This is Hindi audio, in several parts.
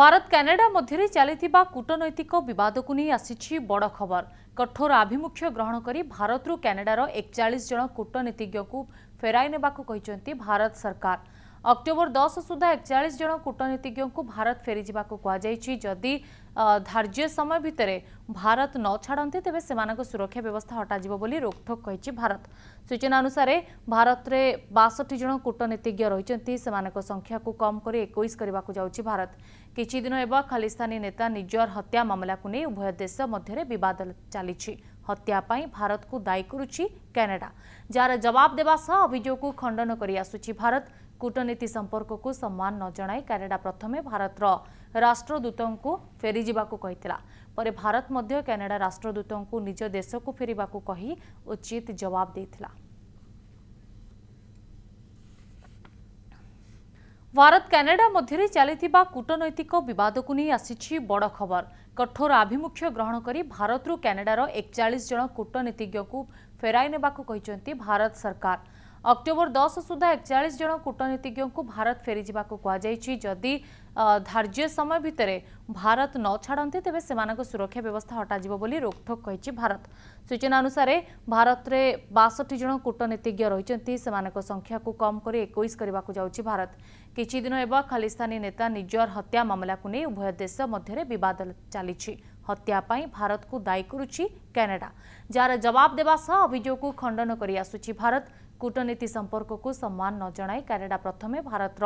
ভারত কানাডা মধ্যে চাল কূটনৈতিক বিবাদক নিয়ে আসিছি বড় খবর কঠোর আভিমুখ্য গ্রহণ করে ভারতর কানাডার একচাশ জন কূটনীতিজ্ঞ ফেরাই নেওয়া ভারত সরকার ଅକ୍ଟୋବର ଦଶ ସୁଦ୍ଧା ଏକଚାଳିଶ ଜଣ କୂଟନୀତିଜ୍ଞଙ୍କୁ ଭାରତ ଫେରିଯିବାକୁ କୁହାଯାଇଛି ଯଦି ଧାର୍ଯ୍ୟ ସମୟ ଭିତରେ ଭାରତ ନ ଛାଡ଼ନ୍ତି ତେବେ ସେମାନଙ୍କ ସୁରକ୍ଷା ବ୍ୟବସ୍ଥା ହଟାଯିବ ବୋଲି ରୋକଠୋକ୍ କହିଛି ଭାରତ ସୂଚନା ଅନୁସାରେ ଭାରତରେ ବାଷଠି ଜଣ କୂଟନୀତିଜ୍ଞ ରହିଛନ୍ତି ସେମାନଙ୍କ ସଂଖ୍ୟାକୁ କମ୍ କରି ଏକୋଇଶ କରିବାକୁ ଯାଉଛି ଭାରତ କିଛି ଦିନ ହେବ ଖାଲିସ୍ତାନୀ ନେତା ନିଜର ହତ୍ୟା ମାମଲାକୁ ନେଇ ଉଭୟ ଦେଶ ମଧ୍ୟରେ ବିବାଦ ଚାଲିଛି हत्या भारत को दायी कानाडा जार जवाब देवास अभोग को खंडन कर भारत कूटनीति संपर्क को सम्मान न जन कानाडा प्रथम भारत राष्ट्रदूत को फेरी जावाक भारत मध्य कानाडा राष्ट्रदूत को निज देश को फेरवाक उचित जवाब देता ଭାରତ କାନାଡ଼ା ମଧ୍ୟରେ ଚାଲିଥିବା କୂଟନୈତିକ ବିବାଦକୁ ନେଇ ଆସିଛି ବଡ଼ ଖବର କଠୋର ଆଭିମୁଖ୍ୟ ଗ୍ରହଣ କରି ଭାରତରୁ କାନାଡ଼ାର ଏକଚାଳିଶ ଜଣ କୂଟନୀତିଜ୍ଞଙ୍କୁ ଫେରାଇ ନେବାକୁ କହିଛନ୍ତି ଭାରତ ସରକାର ଅକ୍ଟୋବର ଦଶ ସୁଦ୍ଧା ଏକଚାଳିଶ ଜଣ କୂଟନୀତିଜ୍ଞଙ୍କୁ ଭାରତ ଫେରିଯିବାକୁ କୁହାଯାଇଛି ଯଦି ଧାର୍ଯ୍ୟ ସମୟ ଭିତରେ ଭାରତ ନ ଛାଡ଼ନ୍ତି ତେବେ ସେମାନଙ୍କ ସୁରକ୍ଷା ବ୍ୟବସ୍ଥା ହଟାଯିବ ବୋଲି ରୋକଠୋକ୍ କହିଛି ଭାରତ ସୂଚନା ଅନୁସାରେ ଭାରତରେ ବାଷଠି ଜଣ କୂଟନୀତିଜ୍ଞ ରହିଛନ୍ତି ସେମାନଙ୍କ ସଂଖ୍ୟାକୁ କମ୍ କରି ଏକୋଇଶ କରିବାକୁ ଯାଉଛି ଭାରତ କିଛି ଦିନ ହେବ ଖାଲିସ୍ତାନୀ ନେତା ନିଜର ହତ୍ୟା ମାମଲାକୁ ନେଇ ଉଭୟ ଦେଶ ମଧ୍ୟରେ ବିବାଦ ଚାଲିଛି हत्या भारत को दायी कानाडा जार जवाब देवास अभोग को खंडन कर भारत कूटनीति संपर्क को सम्मान न जन कानाडा प्रथम भारत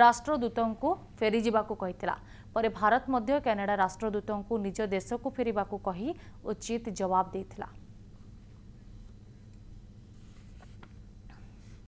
राष्ट्रदूत को फेरी जा पर भारत कानाडा राष्ट्रदूत को निज देश को फेरवाक उचित जवाब देता